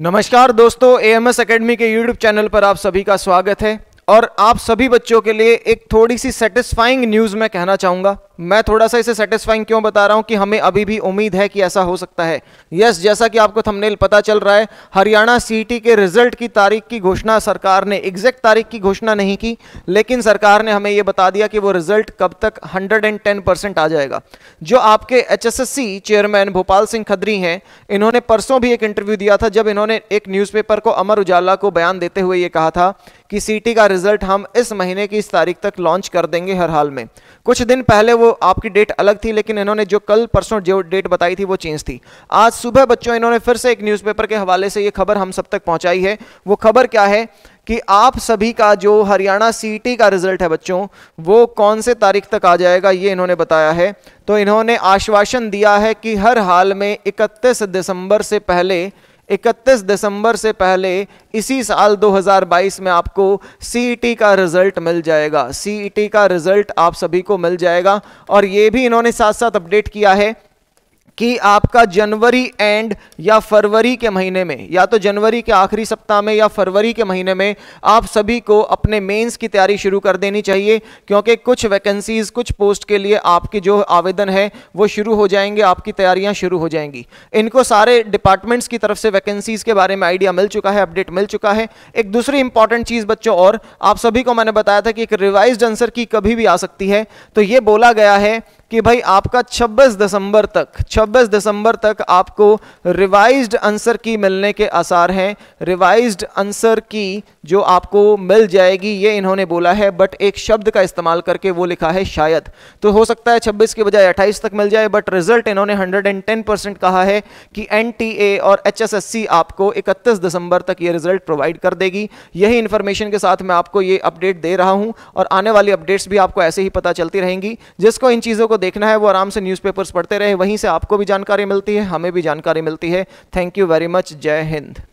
नमस्कार दोस्तों A M S academy के यूट्यूब चैनल पर आप सभी का स्वागत है और आप सभी बच्चों के लिए एक थोड़ी सी सेटिस्फाइंग न्यूज़ मैं कहना चाहूँगा मैं थोड़ा सा इसे सेटिस्फाइंग क्यों बता रहा हूं कि हमें अभी भी उम्मीद है कि ऐसा हो सकता है यस yes, जैसा कि आपको थंबनेल पता चल रहा है हरियाणा सीटी के रिजल्ट की तारीख की घोषणा सरकार ने एग्जैक्ट तारीख की घोषणा नहीं की लेकिन सरकार ने हमें यह बता दिया कि वो रिजल्ट कब तक 110 परसेंट आ जाएगा जो आपके एच चेयरमैन भोपाल सिंह खदरी हैं इन्होंने परसों भी एक इंटरव्यू दिया था जब इन्होंने एक न्यूज़पेपर को अमर उजाला को बयान देते हुए ये कहा था कि सी का रिजल्ट हम इस महीने की इस तारीख तक लॉन्च कर देंगे हर हाल में कुछ दिन पहले वो वो आपकी डेट अलग थी लेकिन इन्होंने जो कल परसों जो डेट बताई थी वो चेंज थी आज सुबह बच्चों इन्होंने फिर से एक न्यूज़पेपर के हवाले से ये खबर हम सब तक पहुंचाई है वो खबर क्या है कि आप सभी का जो हरियाणा सी का रिजल्ट है बच्चों वो कौन से तारीख तक आ जाएगा ये इन्होंने बताया है तो इन्होंने आश्वासन दिया है कि हर हाल में इकतीस दिसंबर से पहले 31 दिसंबर से पहले इसी साल 2022 में आपको सी e का रिजल्ट मिल जाएगा सी e का रिजल्ट आप सभी को मिल जाएगा और ये भी इन्होंने साथ साथ अपडेट किया है कि आपका जनवरी एंड या फरवरी के महीने में या तो जनवरी के आखिरी सप्ताह में या फरवरी के महीने में आप सभी को अपने मेंस की तैयारी शुरू कर देनी चाहिए क्योंकि कुछ वैकेंसीज़ कुछ पोस्ट के लिए आपकी जो आवेदन है वो शुरू हो जाएंगे आपकी तैयारियां शुरू हो जाएंगी इनको सारे डिपार्टमेंट्स की तरफ से वैकेंसीज़ के बारे में आइडिया मिल चुका है अपडेट मिल चुका है एक दूसरी इंपॉर्टेंट चीज़ बच्चों और आप सभी को मैंने बताया था कि एक रिवाइज आंसर की कभी भी आ सकती है तो ये बोला गया है कि भाई आपका 26 दिसंबर तक 26 दिसंबर तक आपको रिवाइज्ड आंसर की मिलने के आसार हैं रिवाइज्ड आंसर की जो आपको मिल जाएगी ये इन्होंने बोला है बट एक शब्द का इस्तेमाल करके वो लिखा है शायद तो हो सकता है 26 के बजाय 28 तक मिल जाए बट रिजल्ट इन्होंने 110 परसेंट कहा है कि एन और एच आपको इकतीस दिसंबर तक ये रिजल्ट प्रोवाइड कर देगी यही इन्फॉर्मेशन के साथ मैं आपको ये अपडेट दे रहा हूँ और आने वाली अपडेट्स भी आपको ऐसे ही पता चलती रहेंगी जिसको इन चीज़ों को देखना है वो आराम से न्यूज़पेपर्स पढ़ते रहे वहीं से आपको भी जानकारी मिलती है हमें भी जानकारी मिलती है थैंक यू वेरी मच जय हिंद